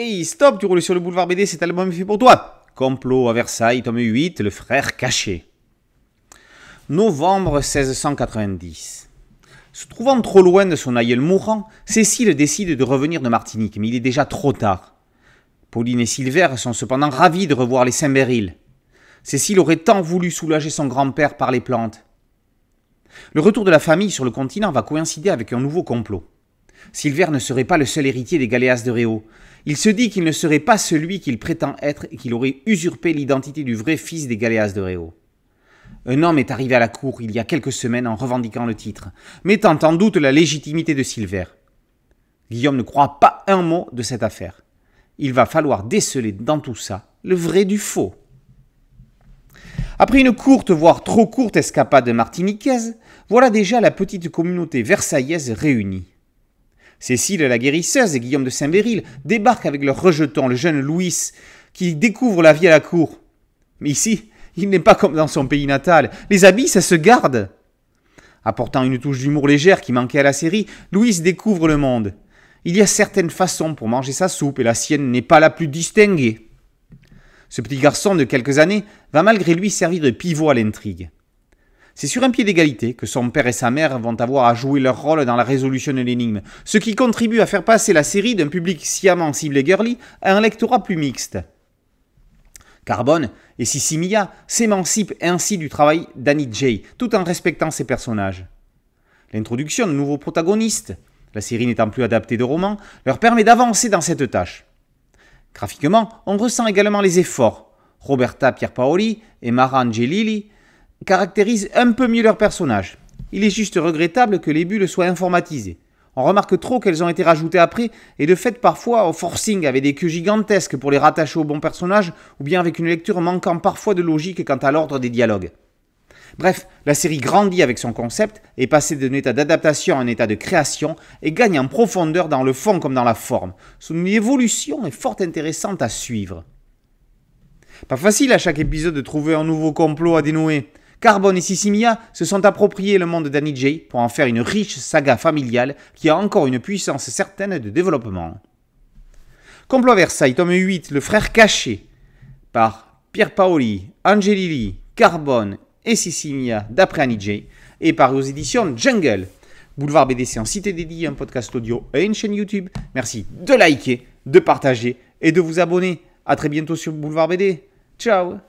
Hey, stop, tu roules sur le boulevard BD, cet album est fait pour toi. Complot à Versailles, tome 8, le frère caché. Novembre 1690. Se trouvant trop loin de son aïeul mourant, Cécile décide de revenir de Martinique, mais il est déjà trop tard. Pauline et Silver sont cependant ravis de revoir les Saint-Béril. Cécile aurait tant voulu soulager son grand-père par les plantes. Le retour de la famille sur le continent va coïncider avec un nouveau complot. Silver ne serait pas le seul héritier des Galéas de Réau. Il se dit qu'il ne serait pas celui qu'il prétend être et qu'il aurait usurpé l'identité du vrai fils des Galéas de Réau. Un homme est arrivé à la cour il y a quelques semaines en revendiquant le titre, mettant en doute la légitimité de Silver. Guillaume ne croit pas un mot de cette affaire. Il va falloir déceler dans tout ça le vrai du faux. Après une courte, voire trop courte escapade martiniquaise, voilà déjà la petite communauté versaillaise réunie. Cécile, la guérisseuse, et Guillaume de saint véril débarquent avec leur rejeton, le jeune Louis, qui découvre la vie à la cour. Mais ici, il n'est pas comme dans son pays natal. Les habits, ça se garde. Apportant une touche d'humour légère qui manquait à la série, Louis découvre le monde. Il y a certaines façons pour manger sa soupe, et la sienne n'est pas la plus distinguée. Ce petit garçon de quelques années va malgré lui servir de pivot à l'intrigue. C'est sur un pied d'égalité que son père et sa mère vont avoir à jouer leur rôle dans la résolution de l'énigme, ce qui contribue à faire passer la série d'un public sciemment et girly à un lectorat plus mixte. Carbone et Sissimia s'émancipent ainsi du travail d'Annie Jay, tout en respectant ses personnages. L'introduction de nouveaux protagonistes, la série n'étant plus adaptée de roman, leur permet d'avancer dans cette tâche. Graphiquement, on ressent également les efforts. Roberta Pierpaoli et Mara Angelilli caractérise un peu mieux leurs personnages. Il est juste regrettable que les bulles soient informatisées. On remarque trop qu'elles ont été rajoutées après, et de fait parfois au forcing avec des queues gigantesques pour les rattacher au bon personnage, ou bien avec une lecture manquant parfois de logique quant à l'ordre des dialogues. Bref, la série grandit avec son concept, est passée d'un état d'adaptation à un état de création, et gagne en profondeur dans le fond comme dans la forme. Son évolution est fort intéressante à suivre. Pas facile à chaque épisode de trouver un nouveau complot à dénouer, Carbon et Sissimia se sont appropriés le monde J pour en faire une riche saga familiale qui a encore une puissance certaine de développement. Complot Versailles, tome 8, Le frère caché, par Pierre Paoli, Angelili, Carbone et Sissimia d'après J et par aux éditions Jungle. Boulevard BD, en cité dédiée, un podcast audio et une chaîne YouTube. Merci de liker, de partager et de vous abonner. A très bientôt sur Boulevard BD. Ciao